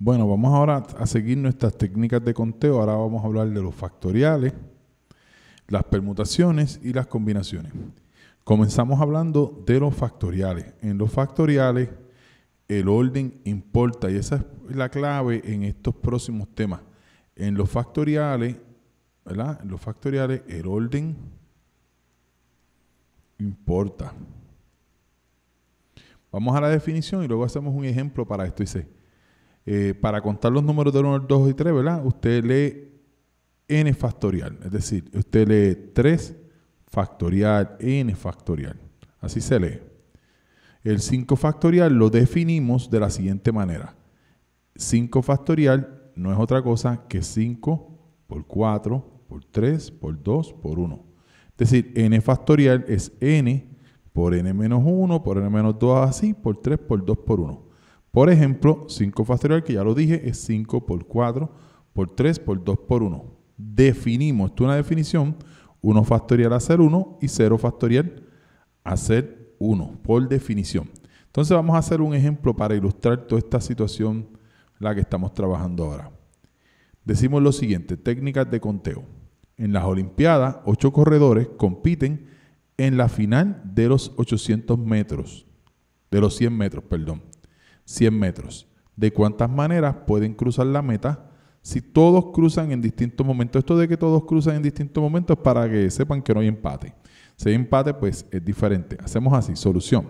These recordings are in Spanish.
Bueno, vamos ahora a seguir nuestras técnicas de conteo. Ahora vamos a hablar de los factoriales, las permutaciones y las combinaciones. Comenzamos hablando de los factoriales. En los factoriales el orden importa y esa es la clave en estos próximos temas. En los factoriales, ¿verdad? En los factoriales el orden importa. Vamos a la definición y luego hacemos un ejemplo para esto. y se... Eh, para contar los números del 1, 2 y 3, ¿verdad? Usted lee n factorial, es decir, usted lee 3 factorial, n factorial. Así se lee. El 5 factorial lo definimos de la siguiente manera. 5 factorial no es otra cosa que 5 por 4, por 3, por 2, por 1. Es decir, n factorial es n por n menos 1, por n menos 2, así, por 3, por 2, por 1. Por ejemplo, 5 factorial, que ya lo dije, es 5 por 4 por 3 por 2 por 1. Definimos, esto una definición, 1 factorial a ser 1 y 0 factorial a ser 1, por definición. Entonces vamos a hacer un ejemplo para ilustrar toda esta situación la que estamos trabajando ahora. Decimos lo siguiente, técnicas de conteo. En las Olimpiadas, 8 corredores compiten en la final de los 800 metros, de los 100 metros, perdón. 100 metros. ¿De cuántas maneras pueden cruzar la meta? Si todos cruzan en distintos momentos, esto de que todos cruzan en distintos momentos es para que sepan que no hay empate. Si hay empate, pues es diferente. Hacemos así, solución.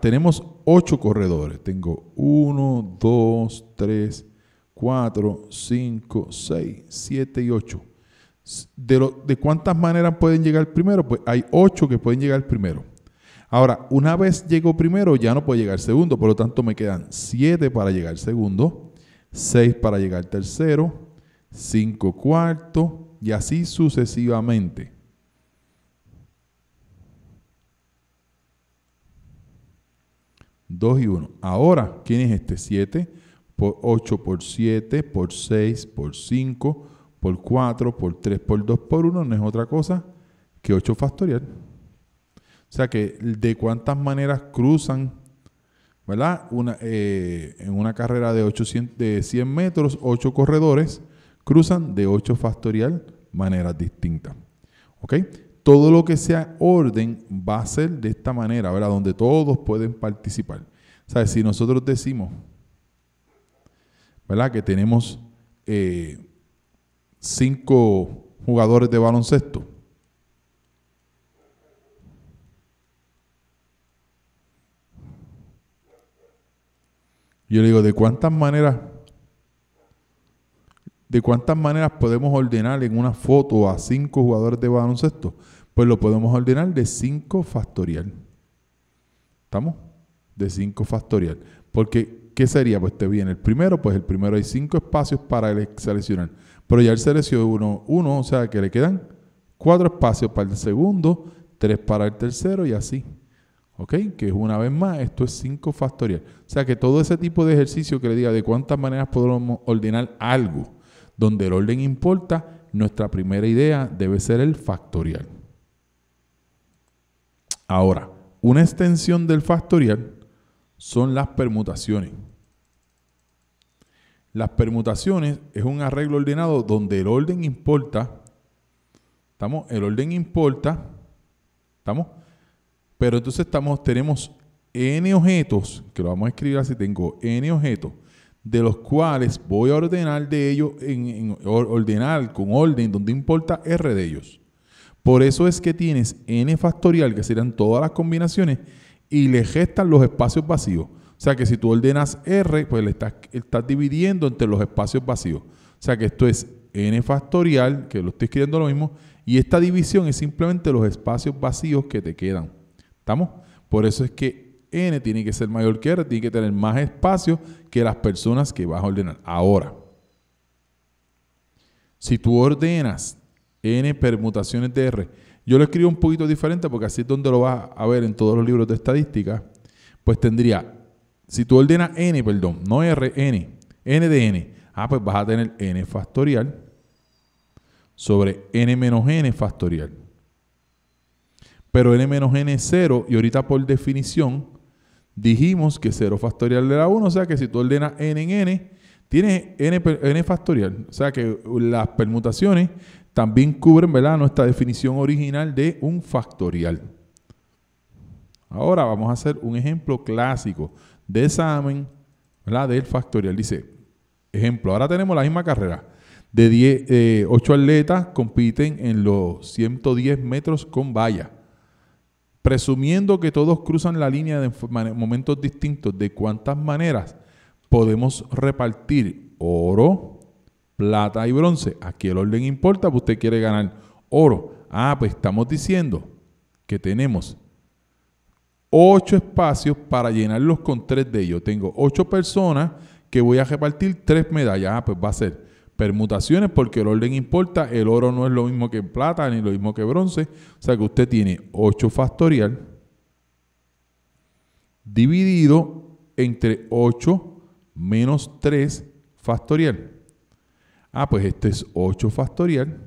Tenemos 8 corredores. Tengo 1, 2, 3, 4, 5, 6, 7 y 8. De, ¿De cuántas maneras pueden llegar primero? Pues hay 8 que pueden llegar primero. Ahora, una vez llego primero, ya no puedo llegar segundo, por lo tanto me quedan 7 para llegar segundo, 6 para llegar tercero, 5 cuarto y así sucesivamente. 2 y 1. Ahora, ¿quién es este? 7 por 8 por 7 por 6 por 5 por 4 por 3 por 2 por 1 no es otra cosa que 8 factorial. O sea que de cuántas maneras cruzan, ¿verdad? Una, eh, en una carrera de, 800, de 100 metros, 8 corredores cruzan de 8 factorial maneras distintas. ¿Ok? Todo lo que sea orden va a ser de esta manera, ¿verdad? Donde todos pueden participar. O sea, si nosotros decimos, ¿verdad? Que tenemos 5 eh, jugadores de baloncesto, Yo le digo, ¿de cuántas maneras? ¿De cuántas maneras podemos ordenar en una foto a cinco jugadores de baloncesto? Pues lo podemos ordenar de 5 factorial. ¿Estamos? De 5 factorial. Porque, ¿qué sería? Pues te viene el primero, pues el primero hay cinco espacios para el seleccionar. Pero ya el seleccionó uno, uno, o sea que le quedan cuatro espacios para el segundo, tres para el tercero y así. ¿Ok? Que una vez más, esto es 5 factorial. O sea que todo ese tipo de ejercicio que le diga de cuántas maneras podemos ordenar algo, donde el orden importa, nuestra primera idea debe ser el factorial. Ahora, una extensión del factorial son las permutaciones. Las permutaciones es un arreglo ordenado donde el orden importa. ¿Estamos? El orden importa. ¿Estamos? Pero entonces tenemos n objetos, que lo vamos a escribir así, tengo n objetos, de los cuales voy a ordenar de ellos, en, ordenar con orden donde importa r de ellos. Por eso es que tienes n factorial, que serán todas las combinaciones, y le gestan los espacios vacíos. O sea que si tú ordenas r, pues le estás dividiendo entre los espacios vacíos. O sea que esto es n factorial, que lo estoy escribiendo lo mismo, y esta división es simplemente los espacios vacíos que te quedan. ¿Estamos? Por eso es que N tiene que ser mayor que R, tiene que tener más espacio que las personas que vas a ordenar. Ahora, si tú ordenas N permutaciones de R, yo lo escribo un poquito diferente porque así es donde lo vas a ver en todos los libros de estadística, pues tendría, si tú ordenas N, perdón, no R, N, N de N, ah, pues vas a tener N factorial sobre N menos N factorial pero n menos n es 0 y ahorita por definición dijimos que 0 factorial de la 1, o sea que si tú ordenas n en n, tienes n, n factorial, o sea que las permutaciones también cubren nuestra definición original de un factorial. Ahora vamos a hacer un ejemplo clásico de examen del factorial. Dice, ejemplo, ahora tenemos la misma carrera. De 8 eh, atletas compiten en los 110 metros con valla presumiendo que todos cruzan la línea de momentos distintos, de cuántas maneras podemos repartir oro, plata y bronce. Aquí el orden importa, pues usted quiere ganar oro. Ah, pues estamos diciendo que tenemos ocho espacios para llenarlos con tres de ellos. Tengo ocho personas que voy a repartir tres medallas. Ah, pues va a ser permutaciones porque el orden importa, el oro no es lo mismo que plata ni lo mismo que bronce, o sea que usted tiene 8 factorial dividido entre 8 menos 3 factorial. Ah, pues este es 8 factorial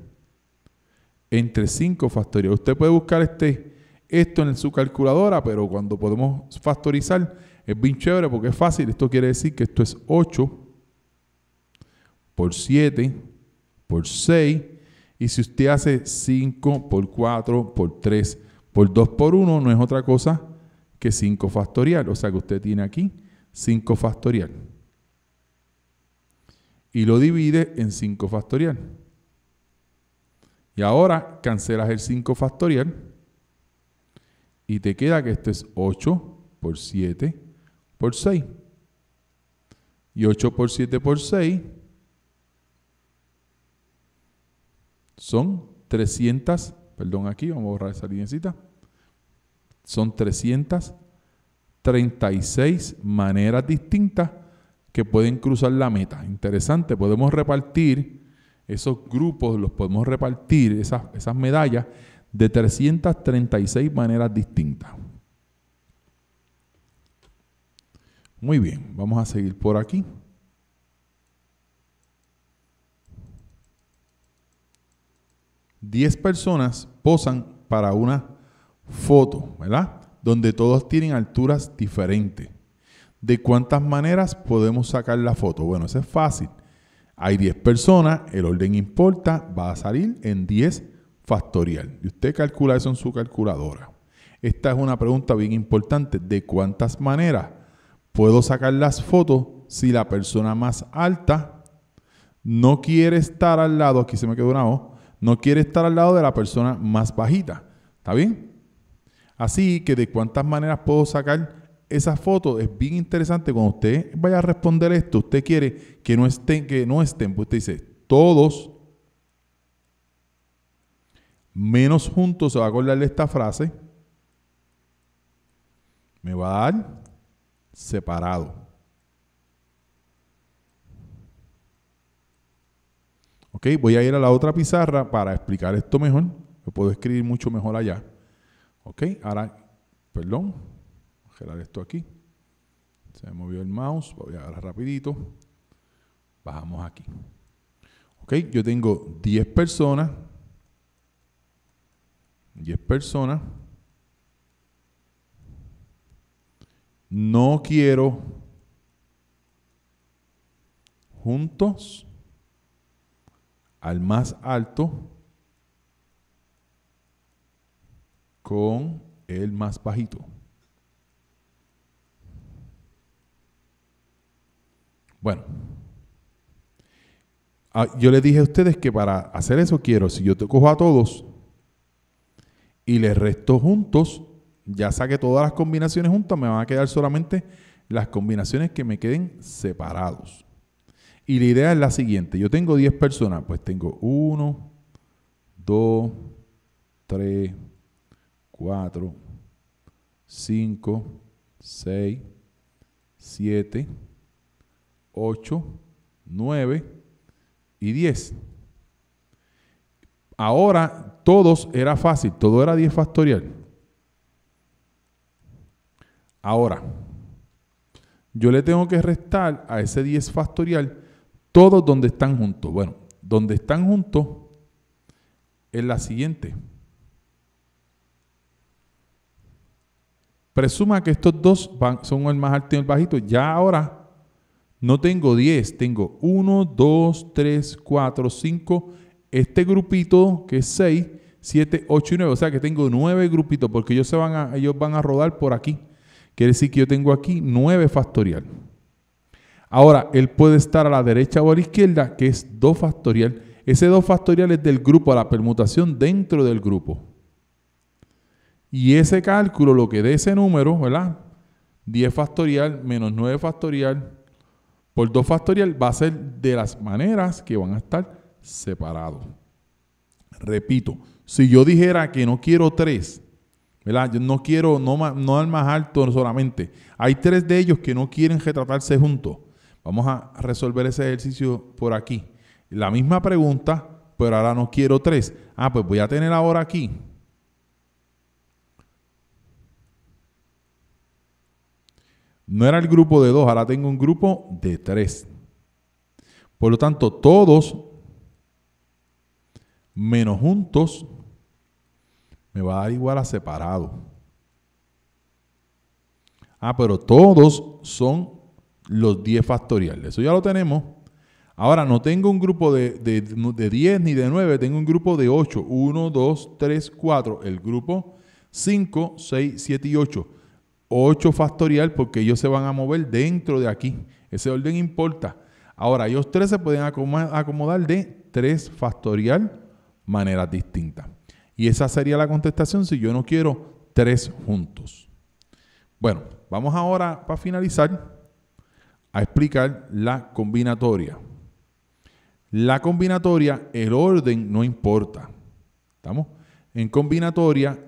entre 5 factorial. Usted puede buscar este, esto en su calculadora, pero cuando podemos factorizar es bien chévere porque es fácil. Esto quiere decir que esto es 8 por 7 por 6. Y si usted hace 5 por 4 por 3 por 2 por 1, no es otra cosa que 5 factorial. O sea que usted tiene aquí 5 factorial. Y lo divide en 5 factorial. Y ahora cancelas el 5 factorial. Y te queda que esto es 8 por 7 por 6. Y 8 por 7 por 6 Son 300, perdón aquí, vamos a borrar esa linecita. Son 336 maneras distintas que pueden cruzar la meta. Interesante, podemos repartir esos grupos, los podemos repartir, esas, esas medallas, de 336 maneras distintas. Muy bien, vamos a seguir por aquí. 10 personas posan para una foto, ¿verdad? Donde todos tienen alturas diferentes. ¿De cuántas maneras podemos sacar la foto? Bueno, eso es fácil. Hay 10 personas, el orden importa, va a salir en 10 factorial. Y usted calcula eso en su calculadora. Esta es una pregunta bien importante. ¿De cuántas maneras puedo sacar las fotos si la persona más alta no quiere estar al lado? Aquí se me quedó una O no quiere estar al lado de la persona más bajita. ¿Está bien? Así que de cuántas maneras puedo sacar esa foto es bien interesante cuando usted vaya a responder esto. Usted quiere que no estén, que no estén. Pues usted dice, todos menos juntos se va a acordar esta frase. Me va a dar separado. Ok, voy a ir a la otra pizarra para explicar esto mejor. Lo puedo escribir mucho mejor allá. Ok, ahora, perdón, voy a generar esto aquí. Se me movió el mouse, voy a agarrar rapidito. Bajamos aquí. Ok, yo tengo 10 personas. 10 personas. No quiero juntos al más alto con el más bajito. Bueno, ah, yo les dije a ustedes que para hacer eso quiero, si yo te cojo a todos y les resto juntos, ya saqué todas las combinaciones juntas, me van a quedar solamente las combinaciones que me queden separados. Y la idea es la siguiente, yo tengo 10 personas, pues tengo 1, 2, 3, 4, 5, 6, 7, 8, 9 y 10. Ahora todos era fácil, todo era 10 factorial. Ahora, yo le tengo que restar a ese 10 factorial todos donde están juntos. Bueno, donde están juntos es la siguiente. Presuma que estos dos son el más alto y el bajito. Ya ahora no tengo 10, tengo 1, 2, 3, 4, 5. Este grupito que es 6, 7, 8 y 9. O sea que tengo 9 grupitos porque ellos, se van a, ellos van a rodar por aquí. Quiere decir que yo tengo aquí 9 factorial. Ahora, él puede estar a la derecha o a la izquierda, que es 2 factorial. Ese 2 factorial es del grupo, a la permutación dentro del grupo. Y ese cálculo, lo que dé ese número, ¿verdad? 10 factorial menos 9 factorial por 2 factorial va a ser de las maneras que van a estar separados. Repito, si yo dijera que no quiero 3, ¿verdad? Yo no quiero, no, no al más alto solamente. Hay tres de ellos que no quieren retratarse juntos. Vamos a resolver ese ejercicio por aquí. La misma pregunta, pero ahora no quiero tres. Ah, pues voy a tener ahora aquí. No era el grupo de dos, ahora tengo un grupo de tres. Por lo tanto, todos menos juntos me va a dar igual a separado. Ah, pero todos son los 10 factoriales. Eso ya lo tenemos. Ahora, no tengo un grupo de, 10 ni de 9, tengo un grupo de 8. 1, 2, 3, 4. El grupo 5, 6, 7 y 8. 8 factorial porque ellos se van a mover dentro de aquí. Ese orden importa. Ahora, ellos tres se pueden acomodar de 3 factorial maneras distintas. Y esa sería la contestación si yo no quiero tres juntos. Bueno, vamos ahora para finalizar a explicar la combinatoria. La combinatoria, el orden no importa. ¿Estamos? En combinatoria,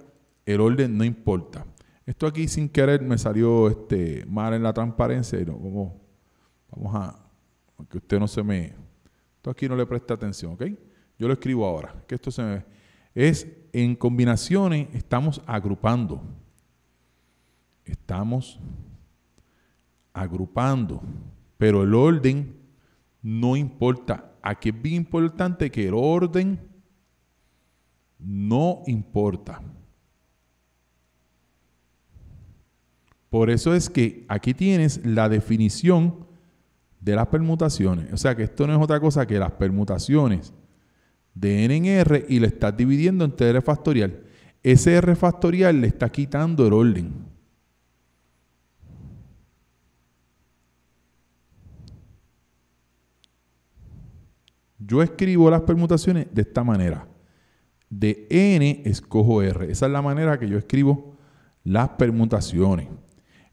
el orden no importa. Esto aquí sin querer me salió este, mal en la transparencia no, vamos, a que usted no se me... Esto aquí no le presta atención, ¿ok? Yo lo escribo ahora, que esto se me... Es en combinaciones estamos agrupando. Estamos agrupando, pero el orden no importa. Aquí es bien importante que el orden no importa. Por eso es que aquí tienes la definición de las permutaciones. O sea que esto no es otra cosa que las permutaciones de n en r y le estás dividiendo entre r factorial. Ese r factorial le está quitando el orden. Yo escribo las permutaciones de esta manera. De n escojo r. Esa es la manera que yo escribo las permutaciones.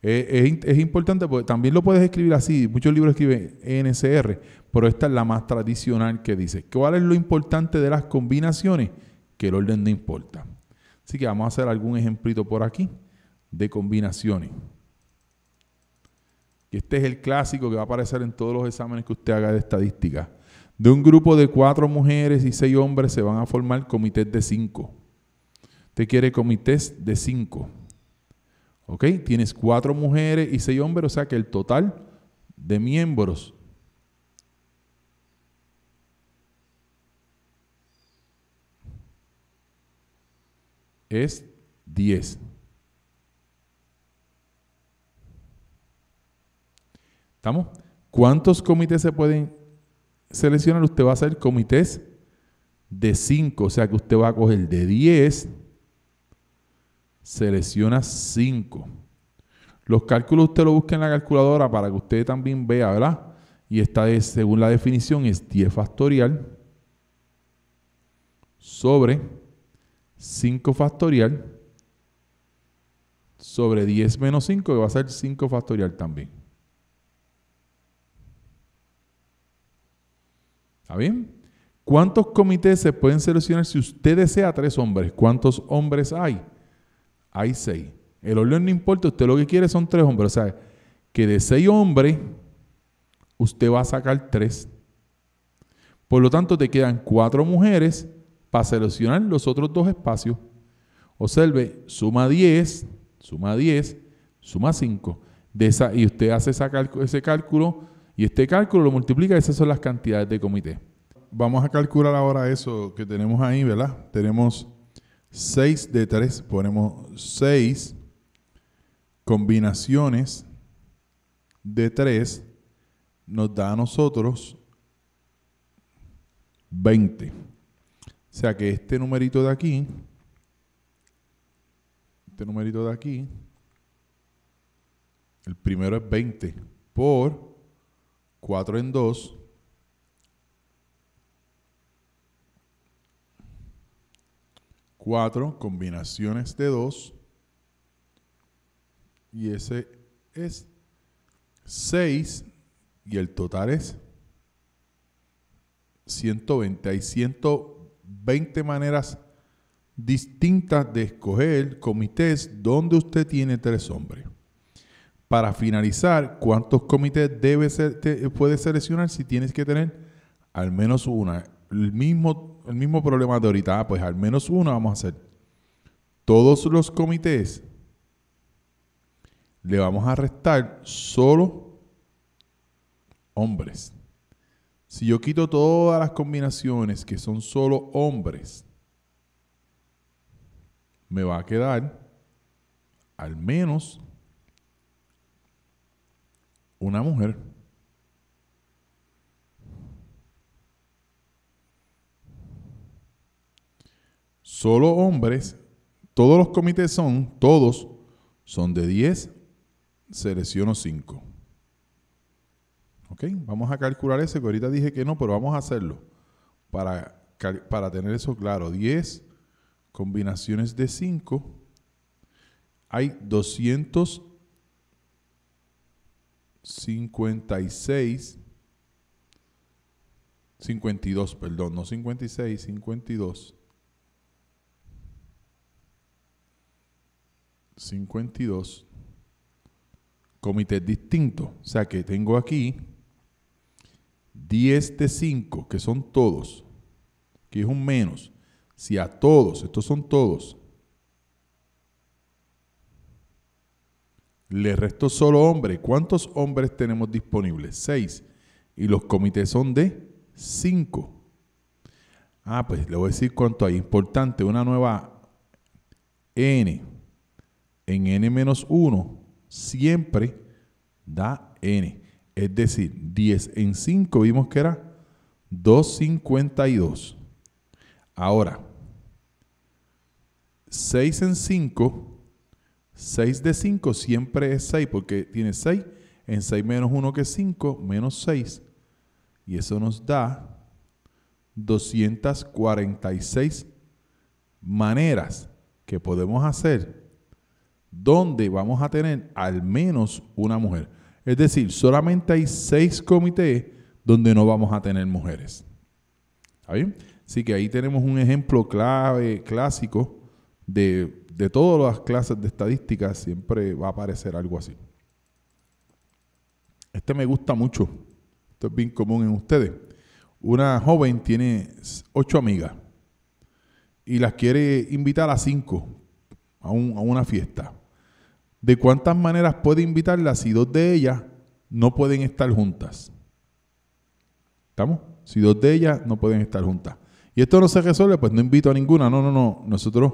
Eh, es, es, importante porque también lo puedes escribir así. Muchos libros escriben NCR, pero esta es la más tradicional que dice. ¿Cuál es lo importante de las combinaciones? Que el orden no importa. Así que vamos a hacer algún ejemplito por aquí de combinaciones. Este es el clásico que va a aparecer en todos los exámenes que usted haga de estadística. De un grupo de cuatro mujeres y seis hombres se van a formar comités de cinco. Usted quiere comités de cinco. ¿Ok? Tienes cuatro mujeres y seis hombres, o sea que el total de miembros es diez. ¿Estamos? ¿Cuántos comités se pueden seleccionar, usted va a hacer comités de 5, o sea que usted va a coger de 10, selecciona 5. Los cálculos usted lo busca en la calculadora para que usted también vea, ¿verdad? Y esta es, según la definición, es 10 factorial sobre 5 factorial sobre 10 menos 5, que va a ser 5 factorial también. ¿Está bien? ¿Cuántos comités se pueden seleccionar si usted desea tres hombres? ¿Cuántos hombres hay? Hay seis. El orden no importa, usted lo que quiere son tres hombres. O sea, que de seis hombres, usted va a sacar tres. Por lo tanto, te quedan cuatro mujeres para seleccionar los otros dos espacios. Observe, suma 10, suma 10, suma 5. De esa, y usted hace ese cálculo y este cálculo lo multiplica, esas son las cantidades de comité. Vamos a calcular ahora eso que tenemos ahí, ¿verdad? Tenemos 6 de 3, ponemos 6 combinaciones de 3, nos da a nosotros 20. O sea que este numerito de aquí, este numerito de aquí, el primero es 20 por 4 en 2. Cuatro combinaciones de dos. Y ese es 6. Y el total es 120. Hay 120 maneras distintas de escoger comités donde usted tiene tres hombres. Para finalizar, ¿cuántos comités debe puedes seleccionar si tienes que tener al menos una? El mismo, el mismo problema de ahorita, ah, pues al menos una vamos a hacer. Todos los comités le vamos a restar solo hombres. Si yo quito todas las combinaciones que son solo hombres, me va a quedar al menos una mujer. Solo hombres, todos los comités son, todos son de 10, selecciono 5. ¿Ok? Vamos a calcular ese, que ahorita dije que no, pero vamos a hacerlo para, para tener eso claro. 10 combinaciones de 5. Hay 200 56, 52, perdón, no 56, 52. 52 comité distinto. O sea que tengo aquí 10 de 5, que son todos, que es un menos. Si a todos, estos son todos, Le restó solo hombre. ¿Cuántos hombres tenemos disponibles? 6. Y los comités son de 5. Ah, pues le voy a decir cuánto hay. Importante, una nueva n. En n menos 1 siempre da n. Es decir, 10 en 5 vimos que era 252. Ahora, 6 en 5 6 de 5 siempre es 6 porque tiene 6 en 6 menos 1 que es 5 menos 6 y eso nos da 246 maneras que podemos hacer donde vamos a tener al menos una mujer. Es decir, solamente hay 6 comités donde no vamos a tener mujeres. ¿Está bien? Así que ahí tenemos un ejemplo clave, clásico, de, todas las clases de estadística siempre va a aparecer algo así. Este me gusta mucho. Esto es bien común en ustedes. Una joven tiene ocho amigas y las quiere invitar a cinco a, a una fiesta. ¿De cuántas maneras puede invitarlas si dos de ellas no pueden estar juntas? ¿Estamos? Si dos de ellas no pueden estar juntas. Y esto no se resuelve, pues no invito a ninguna. No, no, no. Nosotros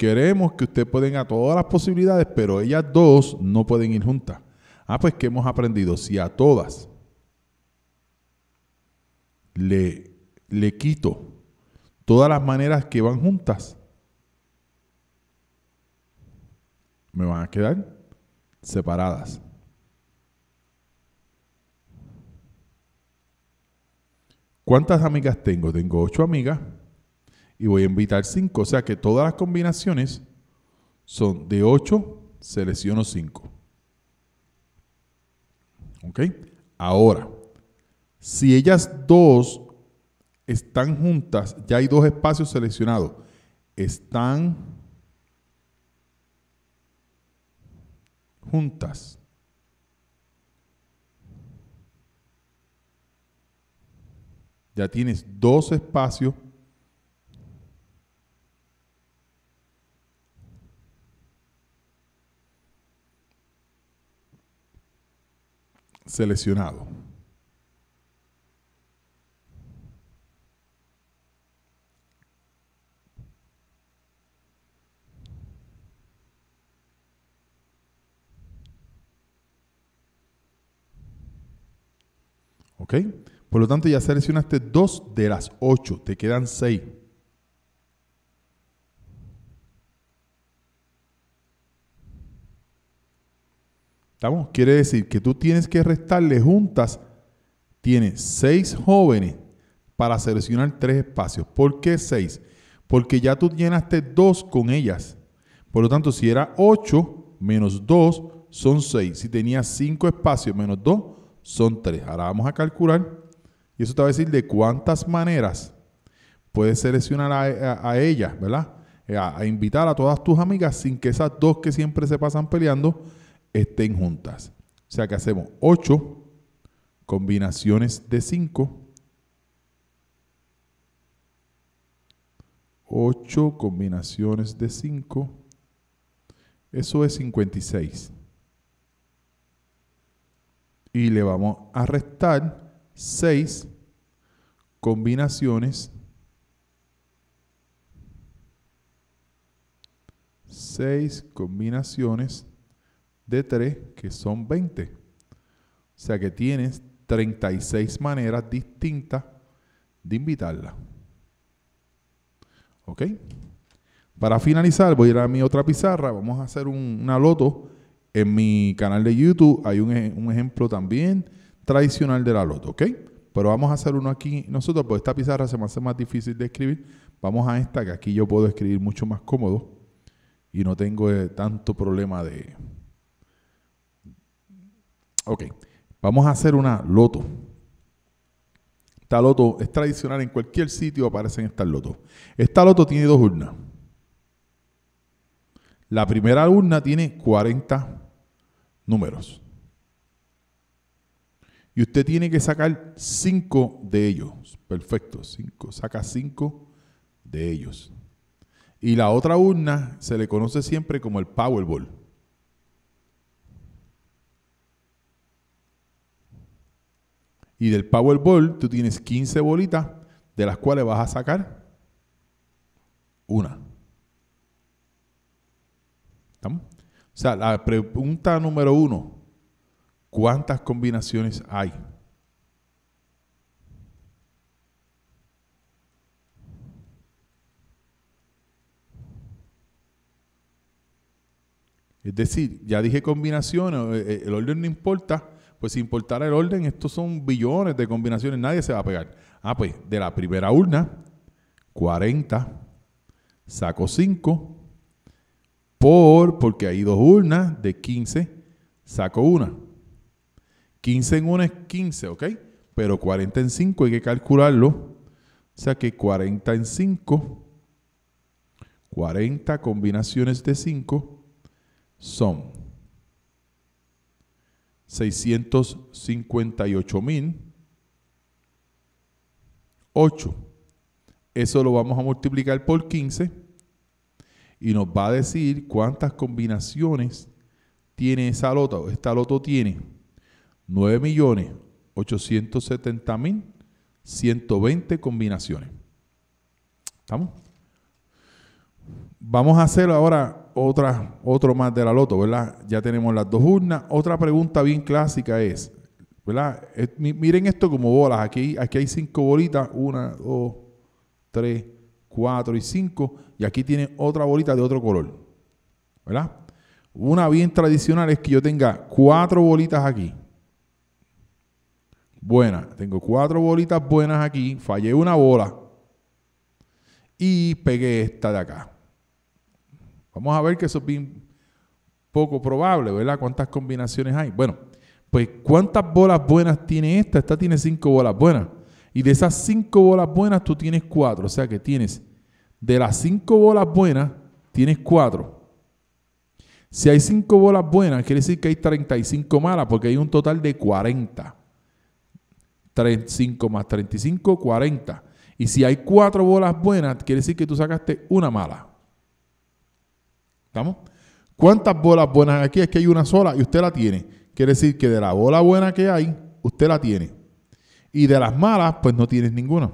Queremos que usted pueda ir a todas las posibilidades, pero ellas dos no pueden ir juntas. Ah, pues que hemos aprendido, si a todas le, le quito todas las maneras que van juntas, me van a quedar separadas. ¿Cuántas amigas tengo? Tengo ocho amigas y voy a invitar 5. O sea que todas las combinaciones son de 8, selecciono 5. ¿Ok? Ahora, si ellas dos están juntas, ya hay dos espacios seleccionados. Están juntas. Ya tienes dos espacios seleccionado. ¿Ok? Por lo tanto, ya seleccionaste dos de las ocho, te quedan seis. ¿Estamos? Quiere decir que tú tienes que restarle juntas, Tienes seis jóvenes para seleccionar tres espacios. ¿Por qué seis? Porque ya tú llenaste dos con ellas. Por lo tanto, si era ocho menos dos, son seis. Si tenías cinco espacios menos dos, son tres. Ahora vamos a calcular. Y eso te va a decir de cuántas maneras puedes seleccionar a, ellas, ¿verdad? Eh, a, a, invitar a todas tus amigas sin que esas dos que siempre se pasan peleando estén juntas. O sea que hacemos 8 combinaciones de 5. 8 combinaciones de 5. Eso es 56. Y le vamos a restar 6 combinaciones. 6 combinaciones de tres que son 20. O sea que tienes 36 maneras distintas de invitarla. ¿Ok? Para finalizar, voy a ir a mi otra pizarra. Vamos a hacer un, una loto. En mi canal de YouTube hay un, ejemplo también tradicional de la loto, ¿ok? Pero vamos a hacer uno aquí nosotros, porque esta pizarra se me hace más difícil de escribir. Vamos a esta, que aquí yo puedo escribir mucho más cómodo y no tengo eh, tanto problema de, Ok, vamos a hacer una loto. Esta loto es tradicional, en cualquier sitio aparecen estas lotos. Esta loto tiene dos urnas. La primera urna tiene 40 números. Y usted tiene que sacar 5 de ellos. Perfecto, 5. Saca 5 de ellos. Y la otra urna se le conoce siempre como el Powerball. Y del Powerball tú tienes 15 bolitas, de las cuales vas a sacar una. ¿Estamos? O sea, la pregunta número uno, ¿cuántas combinaciones hay? Es decir, ya dije combinaciones, eh, eh, el orden no importa, pues sin importar el orden, estos son billones de combinaciones, nadie se va a pegar. Ah, pues de la primera urna, 40, saco 5, por, porque hay dos urnas de 15, saco una. 15 en 1 es 15, ¿ok? Pero 40 en 5 hay que calcularlo. O sea que 40 en 5, 40 combinaciones de 5 son 658 mil 8. Eso lo vamos a multiplicar por 15 y nos va a decir cuántas combinaciones tiene esa lota. Esta lota tiene 9.870.120 millones combinaciones. ¿Estamos? Vamos a hacerlo ahora otra, otro más de la loto, ¿verdad? Ya tenemos las dos urnas. Otra pregunta bien clásica es, ¿verdad? Eh, miren esto como bolas. Aquí, aquí hay cinco bolitas. Una, dos, tres, cuatro y cinco. Y aquí tienen otra bolita de otro color. ¿Verdad? Una bien tradicional es que yo tenga cuatro bolitas aquí. Buena. Tengo cuatro bolitas buenas aquí. Fallé una bola. Y pegué esta de acá. Vamos a ver que eso es bien poco probable, ¿verdad? ¿Cuántas combinaciones hay? Bueno, pues ¿cuántas bolas buenas tiene esta? Esta tiene cinco bolas buenas. Y de esas cinco bolas buenas tú tienes cuatro. O sea que tienes, de las cinco bolas buenas, tienes cuatro. Si hay cinco bolas buenas, quiere decir que hay 35 malas, porque hay un total de 40. 5 más 35, 40. Y si hay cuatro bolas buenas, quiere decir que tú sacaste una mala. ¿Estamos? ¿Cuántas bolas buenas aquí? Es que hay una sola y usted la tiene. Quiere decir que de la bola buena que hay, usted la tiene. Y de las malas, pues no tienes ninguna.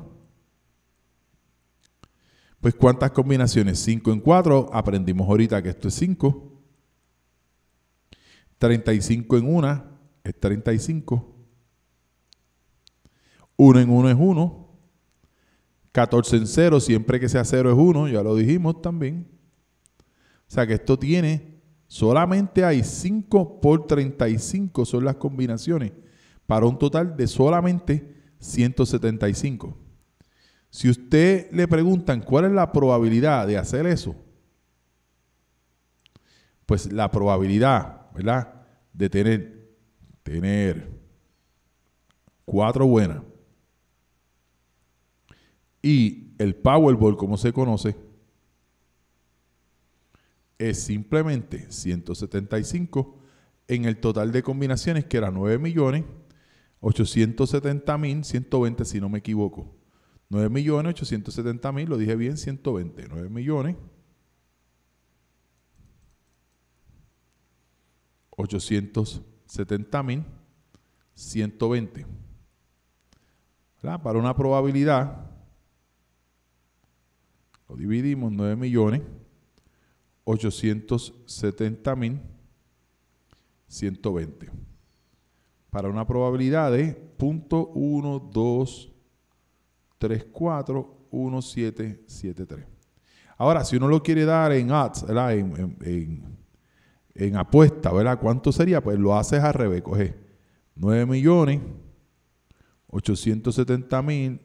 Pues cuántas combinaciones? 5 en 4, aprendimos ahorita que esto es 5. 35 en 1 es 35. 1 en 1 es 1. 14 en 0, siempre que sea 0 es 1, ya lo dijimos también. O sea que esto tiene, solamente hay 5 por 35 son las combinaciones para un total de solamente 175. Si usted le preguntan cuál es la probabilidad de hacer eso, pues la probabilidad, ¿verdad? De tener, tener cuatro buenas y el Powerball, como se conoce, es simplemente 175 en el total de combinaciones que era 9 millones 870 mil 120 si no me equivoco. 9 millones 870 mil, lo dije bien, 120. 9 millones 870 mil 120. Para una probabilidad, lo dividimos 9 millones 870.120 para una probabilidad de 0.12341773. Ahora, si uno lo quiere dar en ads, En, en, apuesta, ¿verdad? ¿Cuánto sería? Pues lo haces al revés, Coge 9 millones setenta mil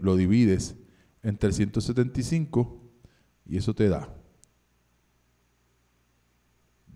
lo divides entre 175 y eso te da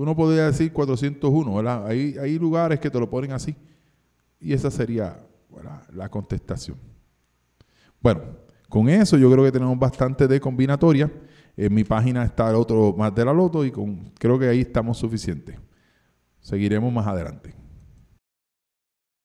Uno podría decir 401, ¿verdad? Hay, lugares que te lo ponen así. Y esa sería la contestación. Bueno, con eso yo creo que tenemos bastante de combinatoria. En mi página está el otro más de la loto y con, creo que ahí estamos suficientes. Seguiremos más adelante.